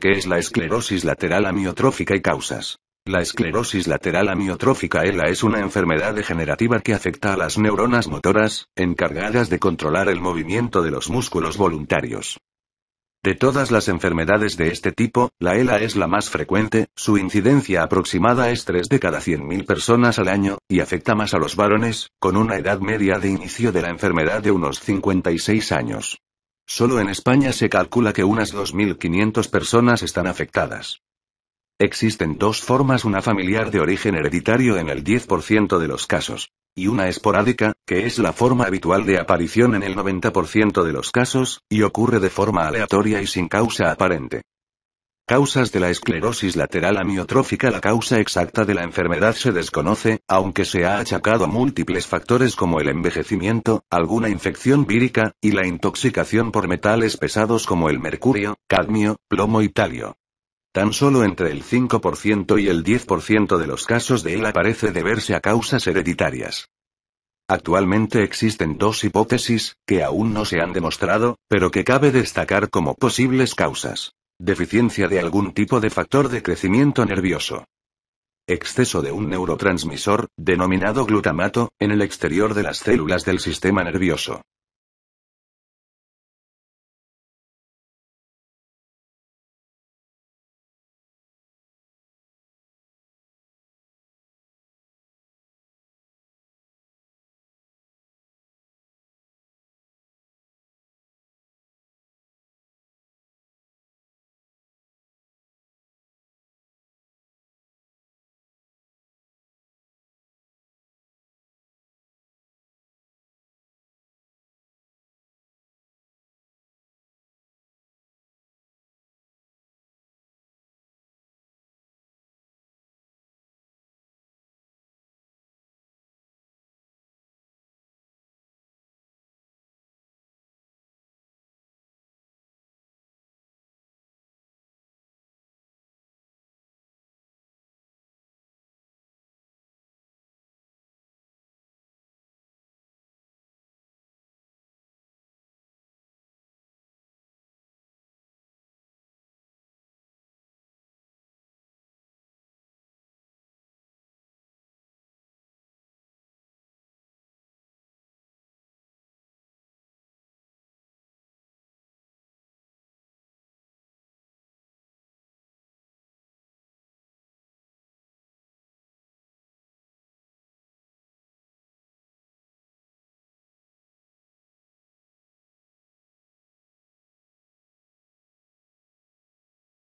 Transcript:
¿Qué es la esclerosis lateral amiotrófica y causas? La esclerosis lateral amiotrófica ELA es una enfermedad degenerativa que afecta a las neuronas motoras, encargadas de controlar el movimiento de los músculos voluntarios. De todas las enfermedades de este tipo, la ELA es la más frecuente, su incidencia aproximada es 3 de cada 100.000 personas al año, y afecta más a los varones, con una edad media de inicio de la enfermedad de unos 56 años. Solo en España se calcula que unas 2.500 personas están afectadas. Existen dos formas, una familiar de origen hereditario en el 10% de los casos, y una esporádica, que es la forma habitual de aparición en el 90% de los casos, y ocurre de forma aleatoria y sin causa aparente. Causas de la esclerosis lateral amiotrófica La causa exacta de la enfermedad se desconoce, aunque se ha achacado a múltiples factores como el envejecimiento, alguna infección vírica, y la intoxicación por metales pesados como el mercurio, cadmio, plomo y talio. Tan solo entre el 5% y el 10% de los casos de él aparece deberse a causas hereditarias. Actualmente existen dos hipótesis, que aún no se han demostrado, pero que cabe destacar como posibles causas. Deficiencia de algún tipo de factor de crecimiento nervioso. Exceso de un neurotransmisor, denominado glutamato, en el exterior de las células del sistema nervioso.